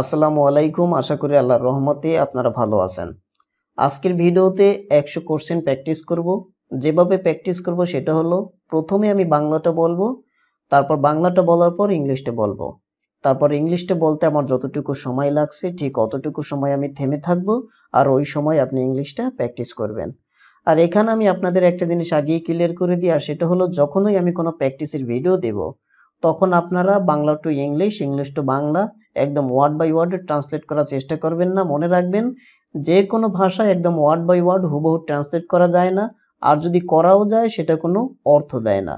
আসসালামু আলাইকুম আশা করি আল্লাহর রহমতে আপনারা ভালো আছেন আজকের ভিডিওতে একশো কোশ্চেন প্র্যাকটিস করব যেভাবে প্র্যাকটিস করব সেটা হলো প্রথমে আমি বাংলাটা বলবো তারপর বাংলাটা বলার পর ইংলিশটা বলবো তারপর ইংলিশটা বলতে আমার যতটুকু সময় লাগছে ঠিক অতটুকু সময় আমি থেমে থাকবো আর ওই সময় আপনি ইংলিশটা প্র্যাকটিস করবেন আর এখানে আমি আপনাদের একটা জিনিস আগেই ক্লিয়ার করে দিই আর সেটা হলো যখনই আমি কোনো প্র্যাকটিসের ভিডিও দেবো তখন আপনারা Bangla to English English to Bangla একদম ওয়ার্ড বাই ওয়ার্ড ট্রান্সলেট করার চেষ্টা করবেন না মনে রাখবেন যে কোনো ভাষা একদম ওয়ার্ড বাই ওয়ার্ড হুবহু ট্রান্সলেট করা যায় না আর যদি করাও যায় সেটা কোনো অর্থ দেয় না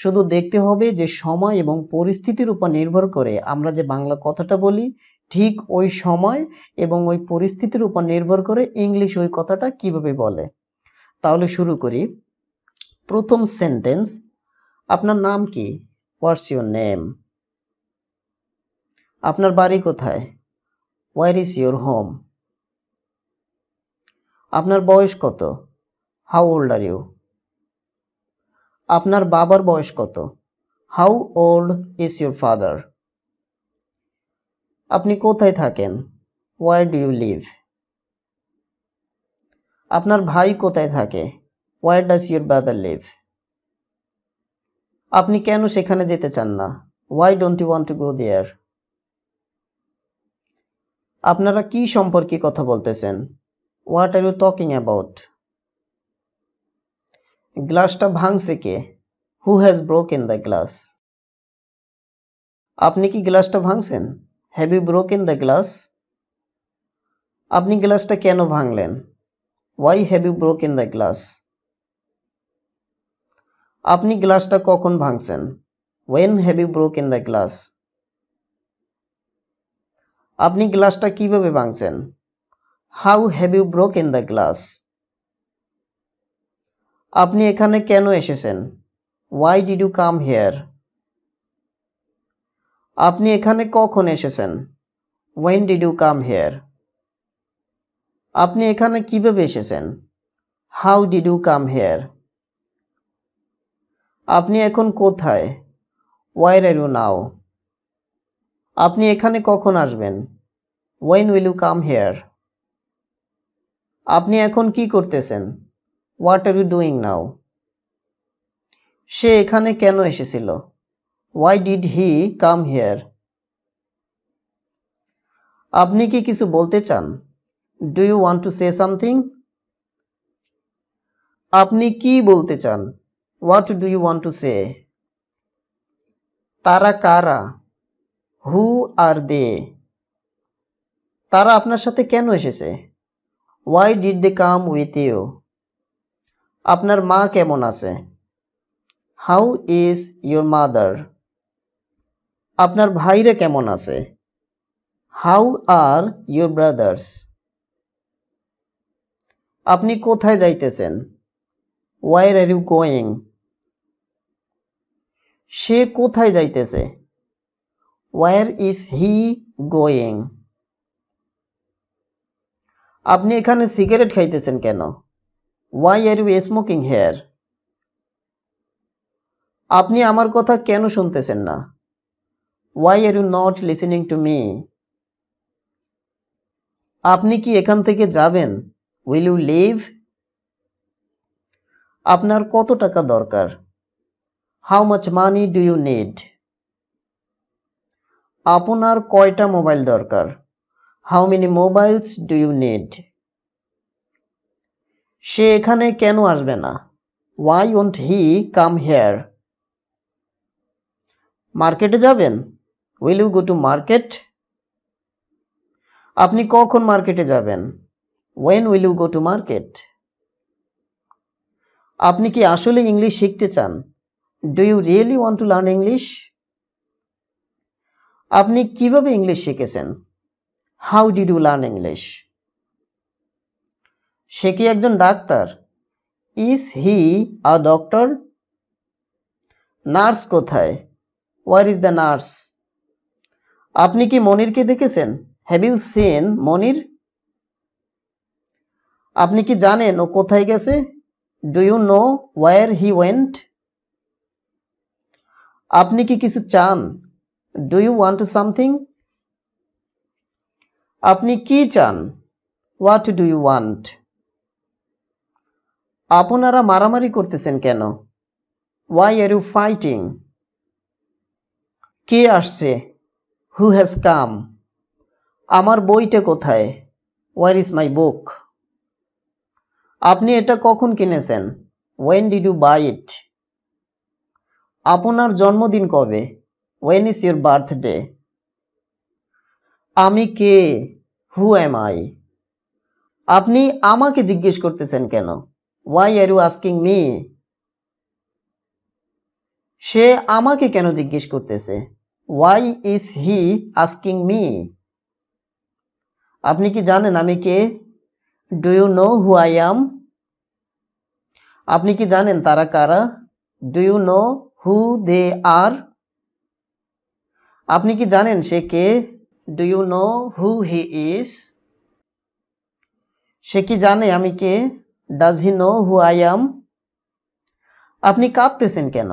শুধু দেখতে হবে যে সময় এবং পরিস্থিতির উপর নির্ভর করে আমরা যে বাংলা কথাটা বলি ঠিক ওই সময় এবং ওই পরিস্থিতির উপর নির্ভর করে ইংলিশ ওই কথাটা কিভাবে বলে তাহলে শুরু করি প্রথম সেন্টেন্স আপনার নাম কি হোয়াটস ইউর নেম আপনার বাড়ি কোথায় ওয়ার ইজ ইউর হোম আপনার বয়স কত হাউ ওল্ড আর ইউ আপনার বাবার বয়স কত how old is your father আপনি কোথায় থাকেন ওয়াই ডু ইউ লিভ আপনার ভাই কোথায় থাকে why does your brother live আপনি কেন সেখানে যেতে চান না why don't you want to go there আপনারা কি সম্পর্কে কথা বলতেছেন what are you talking about গ্লাসটা ভাঙছে কে who has in the glass আপনি কি গ্লাসটা ভাঙছেন have you in the glass আপনি গ্লাসটা কেন ভাঙলেন why have you in the glass আপনি গ্লাসটা কখন ভাঙছেন when have you broke in the glass আপনি গ্লাসটা কিভাবে ভাঙছেন how have you broke in the glass আপনি এখানে কেন এসেছেন why did you come here আপনি এখানে কখন এসেছেন when did you come here আপনি এখানে কিভাবে এসেছেন how did you come here আপনি এখন কোথায় ওয়াইর আর ইউ নাও আপনি এখানে কখন আসবেন when will you come here আপনি এখন কি করতেছেন what are you doing now সে এখানে কেন এসেছিল why did he come here আপনি কি কিছু বলতে চান do you want to say something আপনি কি বলতে চান what do you want to say তারা কারা হু আর দে তারা আপনার সাথে কেন এসেছে why did they come with you আপনার মা কেমন আছে হাউ ইজ ইউর মাদার আপনার ভাইরা কেমন আছে হাউ আর ইউর ব্রাদার্স আপনি কোথায় যাইতেছেন ওয়াই আর ইউ গোয়িং সে কোথায় যাইতেছে ওয়ার ইজ হি গোয়িং আপনি এখানে সিগারেট খাইতেছেন কেন why are you smoking here আপনি আমার কথা কেন শুনতেছেন না why are you not listening to me আপনি কি এখান থেকে যাবেন উইল ইউ লিভ আপনার কত টাকা দরকার how much money do you need আপনার কয়টা মোবাইল দরকার how many mobiles do you need সে এখানে কেন আসবে না why won't he come here মার্কেটে যাবেন will you go to market আপনি কখন মার্কেটে যাবেন when will you go to market আপনি কি আসলে ইংলিশ শিখতে চান do you really want to learn English আপনি কিভাবে ইংলিশ শিখেছেন how did you learn English সে কি একজন ডাক্তার is he a doctor nurse কোথায় ওয়ার ইজ দ্য নার্স আপনি কি মনিরকে দেখেছেন হ্যাভ ইউ সিন মনির আপনি কি জানেন ও কোথায় গেছে do you know where he went আপনি কি কিছু চান ডু ইউ ওয়ান্ট সামথিং আপনি কি চান হোয়াট ডু ইউ ওয়ান্ট আপনারা মারামারি করতেছেন কেন ওয়াই আর ইউ ফাইটিং কে আসছে হু হ্যাজ কাম আমার বইটা কোথায় ওয়ার ইজ মাই বুক আপনি এটা কখন কিনেছেন when did you buy it আপনার জন্মদিন কবে ওয়েন ইজ ইউর বার্থডে আমি কে হু এম আই আপনি আমাকে জিজ্ঞেস করতেছেন কেন why are you asking me সে আমাকে কেন জিজ্ঞেস করতেছে why is he asking me আপনি কি জানেন আমি কে do you know who I am আপনি কি জানেন তারা কারা do you know who they are আপনি কি জানেন সে কে do you know who he is সে কি জানে আমি কে does he know who I am আপনি কাঁদতেছেন কেন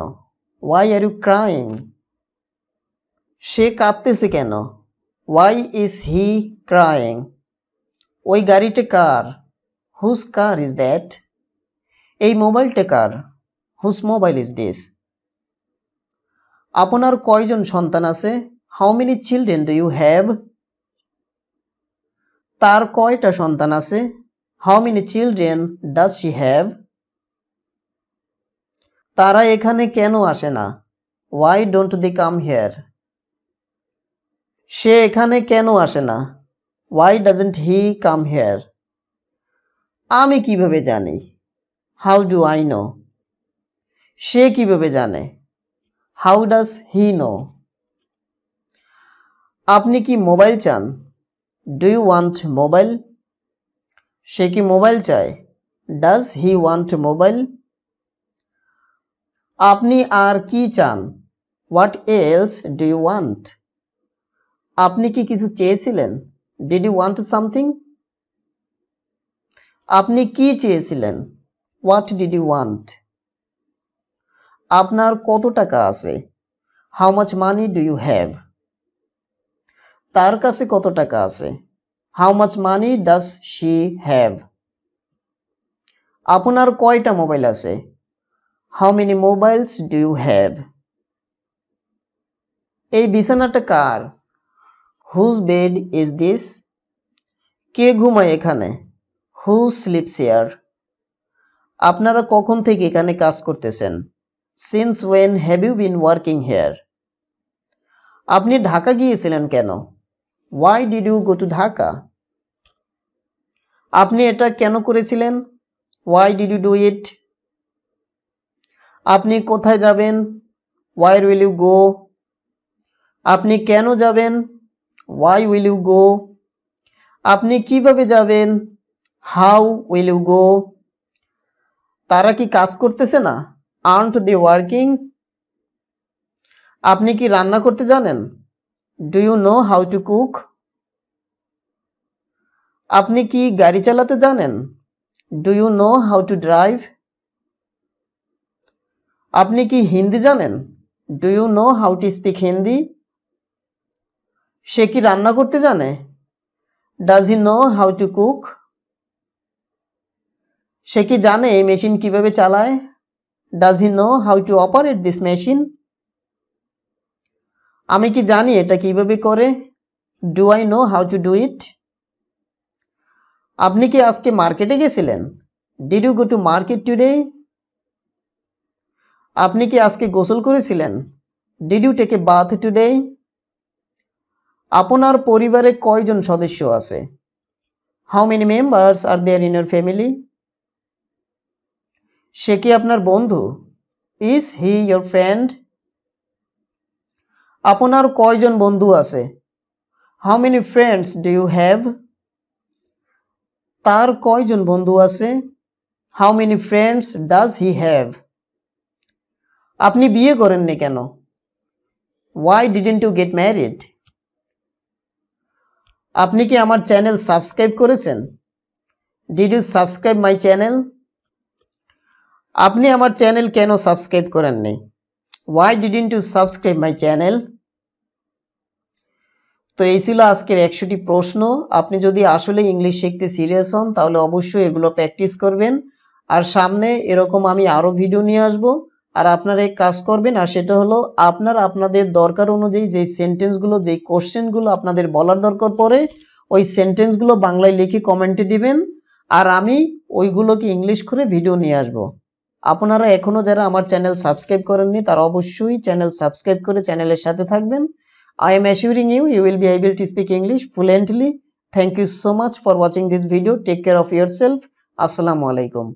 ওয়াই আর ইউ ক্রাইং সে কাঁদতেছে কেন ওয়াই ইজ হি ক্রাইং ওই গাড়িটা কার হুজ কার ইজ দ্যাট এই মোবাইলটা কার হুজ মোবাইল ইজ দিস আপনার কয়জন সন্তান আছে how many children do you have তার কয়টা সন্তান আছে how many children does she have তারা এখানে কেন আসে না why don't they come here সে এখানে কেন আসে না why doesn't he come here আমি কিভাবে জানি হাউ ডু আই নো সে কিভাবে জানে হাউ ডাজ হি নো আপনি কি মোবাইল চান ডু ইউ ওয়ান্ট মোবাইল সে কি মোবাইল চায় ডাজ হি ওয়ান্ট মোবাইল আপনি আর কি চান what else do you want আপনি কি কিছু চেয়েছিলেন ডিড ইউ ওয়ান্ট সামথিং আপনি কি চেয়েছিলেন হোয়াট ডিড ইউ ওয়ান্ট আপনার কত টাকা আছে how much money do you have তার কাছে কত টাকা আছে how much money does she have আপনার কয়টা মোবাইল আছে how many mobiles do you have এই বিছানাটা কার হুজ বেড ইজ দিস কে ঘুমায় এখানে হু স্লিপস হেয়ার আপনারা কখন থেকে এখানে কাজ করতেছেন since when have you been working here আপনি ঢাকা গিয়েছিলেন কেন why did you go to Dhaka আপনি এটা কেন করেছিলেন why did you do it আপনি কোথায় যাবেন ওয়াই উইল ইউ গো আপনি কেন যাবেন ওয়াই উইল ইউ গো আপনি কিভাবে যাবেন হাউ উইল ইউ গো তারা কি কাজ করতেছে না আর্নড দি ওয়ার্কিং আপনি কি রান্না করতে জানেন do you know how to cook আপনি কি গাড়ি চালাতে জানেন do you know how to drive আপনি কি হিন্দি জানেন do you know how to speak Hindi সে কি রান্না করতে জানে does he know how to cook সে কি জানে এই মেশিন কিভাবে চালায় does he know how to operate this machine আমি কি জানি এটা কিভাবে করে do I know how to do it আপনি কি আজকে মার্কেটে গেছিলেন did you go to market today আপনি কি আজকে গোসল করেছিলেন did you take a bath today আপনার পরিবারে কয়জন সদস্য আছে how many members are there in your family সে কি আপনার বন্ধু ইজ হি ইয়োর ফ্রেন্ড আপনার কয়জন বন্ধু আছে how many friends do you have তার কয়জন বন্ধু আছে how many friends does he have আপনি বিয়ে করেননি কেন why didn't you get married আপনি কি আমার চ্যানেল সাবস্ক্রাইব করেছেন did you subscribe my channel আপনি আমার চ্যানেল কেন সাবস্ক্রাইব করেননি why didn't to subscribe my channel তো এই ছিল আজকের একশোটি প্রশ্ন আপনি যদি আসলে ইংলিশ শিখতে সিরিয়াস হন তাহলে অবশ্যই এগুলো প্র্যাকটিস করবেন আর সামনে এরকম আমি আরও ভিডিও নিয়ে আসব আর আপনারা এক কাজ করবেন আর সেটা হলো আপনার আপনাদের দরকার অনুযায়ী যেই সেন্টেন্সগুলো যে কোশ্চেনগুলো আপনাদের বলার দরকার পড়ে ওই সেন্টেন্সগুলো বাংলায় লিখে কমেন্টে দিবেন আর আমি ওইগুলোকে ইংলিশ করে ভিডিও নিয়ে আসবো আপনারা এখনও যারা আমার চ্যানেল সাবস্ক্রাইব করেননি তারা অবশ্যই চ্যানেল সাবস্ক্রাইব করে চ্যানেলের সাথে থাকবেন I am assuring you you will be able to speak English fluently thank you so much for watching this video take care of yourself আসসালামু আলাইকুম